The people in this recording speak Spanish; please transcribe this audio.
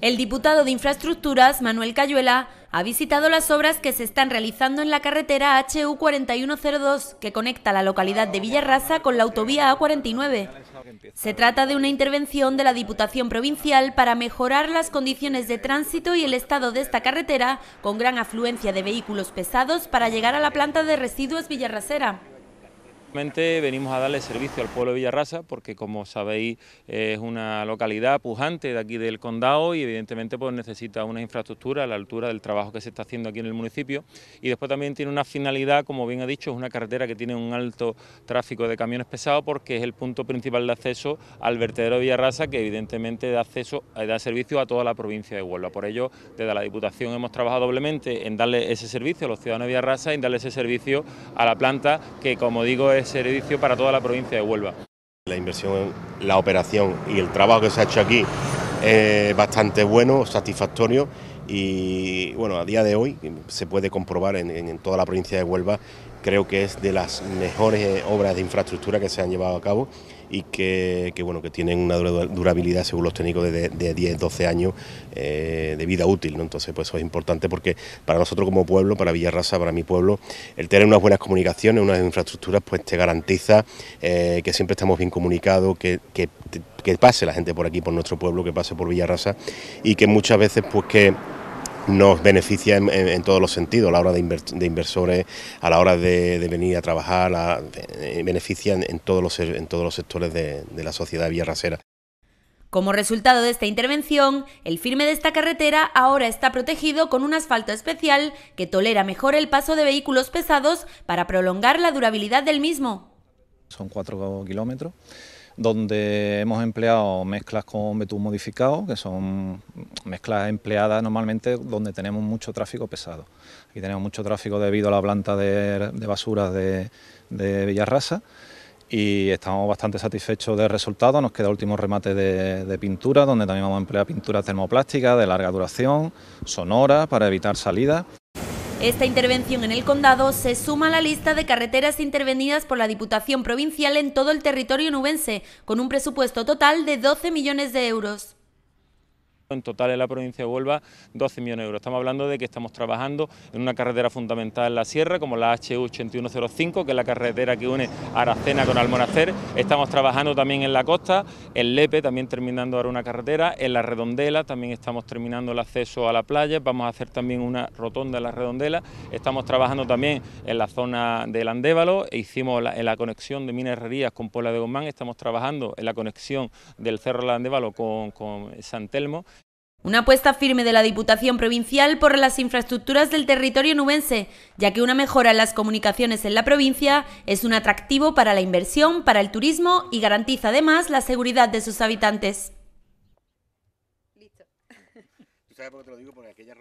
El diputado de Infraestructuras, Manuel Cayuela, ha visitado las obras que se están realizando en la carretera HU4102, que conecta la localidad de Villarrasa con la autovía A49. Se trata de una intervención de la Diputación Provincial para mejorar las condiciones de tránsito y el estado de esta carretera, con gran afluencia de vehículos pesados para llegar a la planta de residuos Villarrasera. Venimos a darle servicio al pueblo de Villarrasa porque como sabéis es una localidad pujante de aquí del condado y evidentemente pues necesita una infraestructura a la altura del trabajo que se está haciendo aquí en el municipio y después también tiene una finalidad, como bien ha dicho, es una carretera que tiene un alto tráfico de camiones pesados porque es el punto principal de acceso al vertedero de Villarrasa que evidentemente da acceso, eh, da servicio a toda la provincia de Huelva. Por ello desde la Diputación hemos trabajado doblemente en darle ese servicio a los ciudadanos de Villarrasa y en darle ese servicio a la planta que como digo es ...es servicio para toda la provincia de Huelva. La inversión, la operación y el trabajo que se ha hecho aquí es bastante bueno, satisfactorio y bueno, a día de hoy se puede comprobar en toda la provincia de Huelva creo que es de las mejores eh, obras de infraestructura que se han llevado a cabo y que, bueno que tienen una durabilidad según los técnicos de, 10 12 años eh, de vida útil ¿no? entonces pues eso es importante porque para nosotros como pueblo para Villarraza, para mi pueblo el tener unas buenas comunicaciones unas infraestructuras pues te garantiza eh, que siempre estamos bien comunicados que, que pase la gente por aquí por nuestro pueblo que pase por Villarrasa y que muchas veces pues que nos beneficia en, todos los sentidos, a la hora de, inversores, a la hora de, venir a trabajar, eh, beneficia en, todos los, en todos los sectores de, la sociedad rasera. Como resultado de esta intervención, el firme de esta carretera ahora está protegido con un asfalto especial que tolera mejor el paso de vehículos pesados para prolongar la durabilidad del mismo. Son cuatro kilómetros donde hemos empleado mezclas con betún modificado, que son mezclas empleadas normalmente donde tenemos mucho tráfico pesado. Aquí tenemos mucho tráfico debido a la planta de, basuras de, Villarrasa y estamos bastante satisfechos del resultado. Nos queda el último remate de, pintura, donde también vamos a emplear pintura termoplástica de larga duración, sonora, para evitar salidas. Esta intervención en el condado se suma a la lista de carreteras intervenidas por la Diputación Provincial en todo el territorio nubense, con un presupuesto total de 12 millones de euros. En total en la provincia de Huelva 12 millones de euros. Estamos hablando de que estamos trabajando en una carretera fundamental en la sierra como la HU 8105 que es la carretera que une Aracena con Almonacer. Estamos trabajando también en la costa, en Lepe también terminando ahora una carretera, en la Redondela también estamos terminando el acceso a la playa, vamos a hacer también una rotonda en la Redondela. Estamos trabajando también en la zona del Andévalo, e hicimos en la conexión de Minas Herrerías con Puebla de Guzmán, estamos trabajando en la conexión del Cerro del Andévalo con, con San Telmo una apuesta firme de la Diputación Provincial por las infraestructuras del territorio nubense, ya que una mejora en las comunicaciones en la provincia es un atractivo para la inversión, para el turismo y garantiza además la seguridad de sus habitantes. aquella